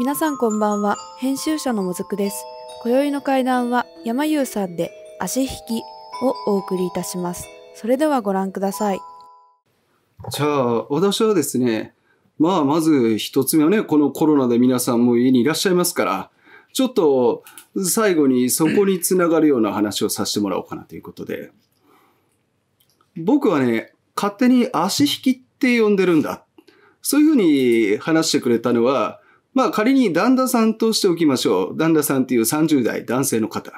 皆さんこんばんは編集者のもずくです今宵の会談は山優さんで足引きをお送りいたしますそれではご覧くださいじゃあ私はですねまあまず一つ目はねこのコロナで皆さんも家にいらっしゃいますからちょっと最後にそこにつながるような話をさせてもらおうかなということで僕はね勝手に足引きって呼んでるんだそういうふうに話してくれたのはまあ仮に旦那さんとしておきましょう。旦那さんという30代男性の方。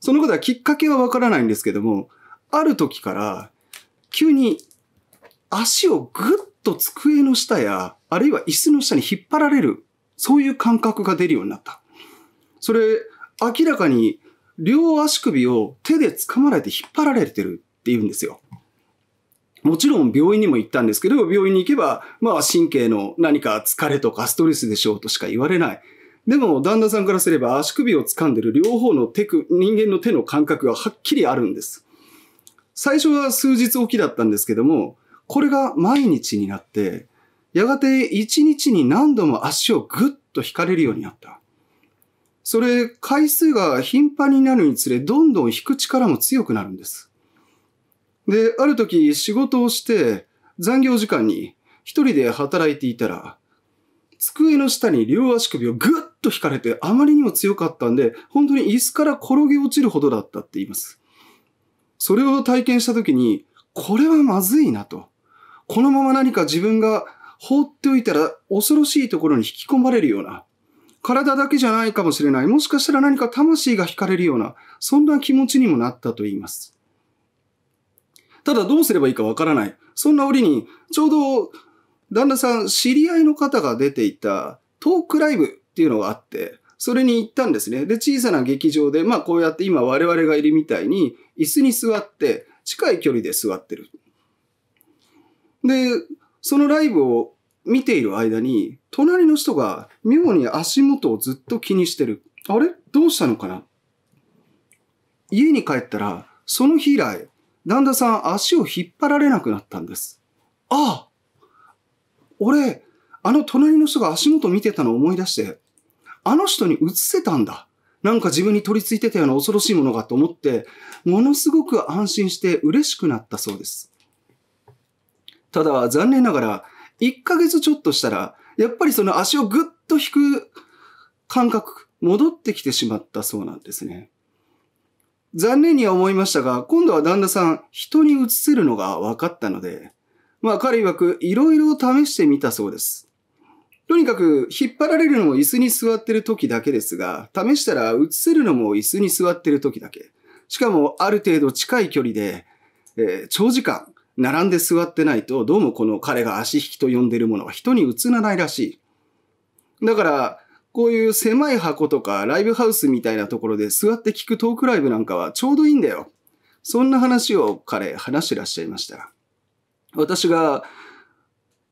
その方はきっかけはわからないんですけども、ある時から急に足をぐっと机の下や、あるいは椅子の下に引っ張られる、そういう感覚が出るようになった。それ、明らかに両足首を手で掴まれて引っ張られてるって言うんですよ。もちろん病院にも行ったんですけど、病院に行けば、まあ神経の何か疲れとかストレスでしょうとしか言われない。でも、旦那さんからすれば足首を掴んでる両方の手く、人間の手の感覚がはっきりあるんです。最初は数日起きだったんですけども、これが毎日になって、やがて一日に何度も足をぐっと引かれるようになった。それ、回数が頻繁になるにつれ、どんどん引く力も強くなるんです。で、ある時仕事をして残業時間に一人で働いていたら、机の下に両足首をぐっと引かれてあまりにも強かったんで、本当に椅子から転げ落ちるほどだったって言います。それを体験した時に、これはまずいなと。このまま何か自分が放っておいたら恐ろしいところに引き込まれるような、体だけじゃないかもしれない、もしかしたら何か魂が引かれるような、そんな気持ちにもなったと言います。ただどうすればいいかわからない。そんな折に、ちょうど、旦那さん、知り合いの方が出ていたトークライブっていうのがあって、それに行ったんですね。で、小さな劇場で、まあこうやって今我々がいるみたいに、椅子に座って、近い距離で座ってる。で、そのライブを見ている間に、隣の人が妙に足元をずっと気にしてる。あれどうしたのかな家に帰ったら、その日以来、旦那さん足を引っ張られなくなったんです。ああ俺、あの隣の人が足元見てたのを思い出して、あの人に移せたんだ。なんか自分に取り付いてたような恐ろしいものがと思って、ものすごく安心して嬉しくなったそうです。ただ、残念ながら、1ヶ月ちょっとしたら、やっぱりその足をぐっと引く感覚、戻ってきてしまったそうなんですね。残念には思いましたが、今度は旦那さん、人に移せるのが分かったので、まあ彼曰くいろいろ試してみたそうです。とにかく引っ張られるのも椅子に座ってる時だけですが、試したら移せるのも椅子に座ってる時だけ。しかもある程度近い距離で、えー、長時間並んで座ってないと、どうもこの彼が足引きと呼んでるものは人に移らないらしい。だから、こういう狭い箱とかライブハウスみたいなところで座って聞くトークライブなんかはちょうどいいんだよ。そんな話を彼話してらっしゃいました。私が、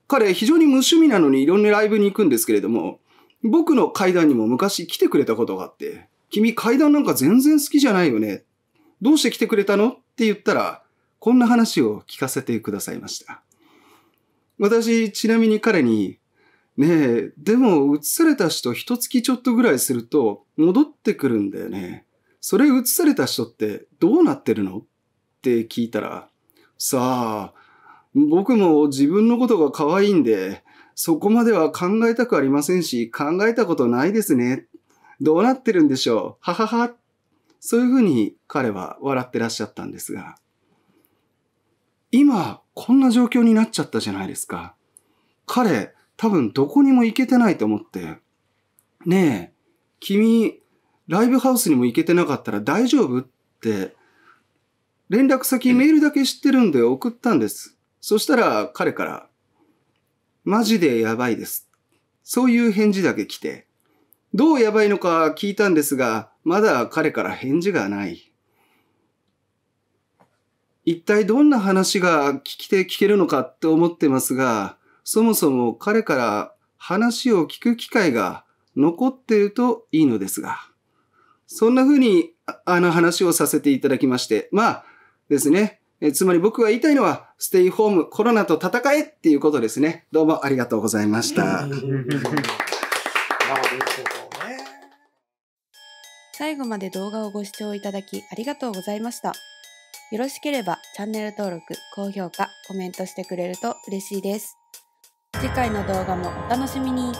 彼非常に無趣味なのにいろんなライブに行くんですけれども、僕の階段にも昔来てくれたことがあって、君階段なんか全然好きじゃないよね。どうして来てくれたのって言ったら、こんな話を聞かせてくださいました。私、ちなみに彼に、ねえ、でも移された人一月ちょっとぐらいすると戻ってくるんだよね。それ移された人ってどうなってるのって聞いたら、さあ、僕も自分のことが可愛いんで、そこまでは考えたくありませんし、考えたことないですね。どうなってるんでしょうははは。そういうふうに彼は笑ってらっしゃったんですが、今、こんな状況になっちゃったじゃないですか。彼、多分どこにも行けてないと思って、ねえ、君、ライブハウスにも行けてなかったら大丈夫って、連絡先メールだけ知ってるんで送ったんです。そしたら彼から、マジでやばいです。そういう返事だけ来て、どうやばいのか聞いたんですが、まだ彼から返事がない。一体どんな話が聞きて聞けるのかって思ってますが、そもそも彼から話を聞く機会が残っているといいのですが、そんな風にあの話をさせていただきまして、まあですね、えつまり僕が言いたいのは、ステイホーム、コロナと戦えっていうことですね。どうもありがとうございました。最後まで動画をご視聴いただきありがとうございました。よろしければチャンネル登録、高評価、コメントしてくれると嬉しいです。次回の動画もお楽しみに